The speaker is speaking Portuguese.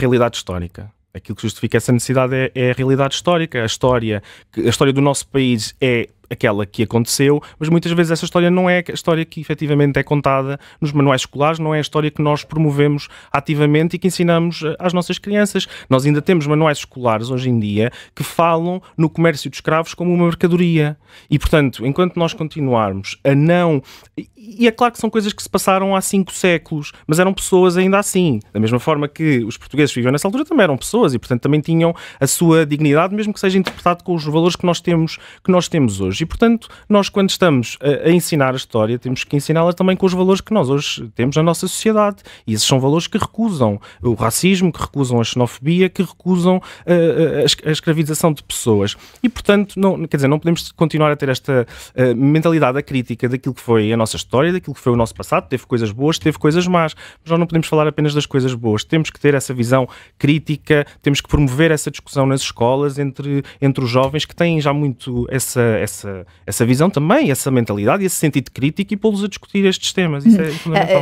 realidade histórica. Aquilo que justifica essa necessidade é, é a realidade histórica. A história, a história do nosso país é aquela que aconteceu, mas muitas vezes essa história não é a história que efetivamente é contada nos manuais escolares, não é a história que nós promovemos ativamente e que ensinamos eh, às nossas crianças. Nós ainda temos manuais escolares hoje em dia que falam no comércio de escravos como uma mercadoria. E, portanto, enquanto nós continuarmos a não. E é claro que são coisas que se passaram há cinco séculos, mas eram pessoas ainda assim. Da mesma forma que os portugueses viviam nessa altura, também eram pessoas e, portanto, também tinham a sua dignidade, mesmo que seja interpretado com os valores que nós temos, que nós temos hoje. E, portanto, nós, quando estamos a, a ensinar a história, temos que ensiná-la também com os valores que nós hoje temos na nossa sociedade. E esses são valores que recusam o racismo, que recusam a xenofobia, que recusam eh, eh, a, a, escravização de pessoas. E, portanto, não, quer dizer, não podemos continuar a ter esta eh, mentalidade da crítica daquilo que foi a nossa história, daquilo que foi o nosso passado. Teve coisas boas, teve coisas más. Mas nós não podemos falar apenas das coisas boas. Temos que ter essa visão crítica, temos que promover essa discussão nas escolas entre, entre os jovens que têm já muito essa, essa essa, essa visão também, essa mentalidade e esse sentido crítico e pô-los a discutir estes temas. Isso é fundamental.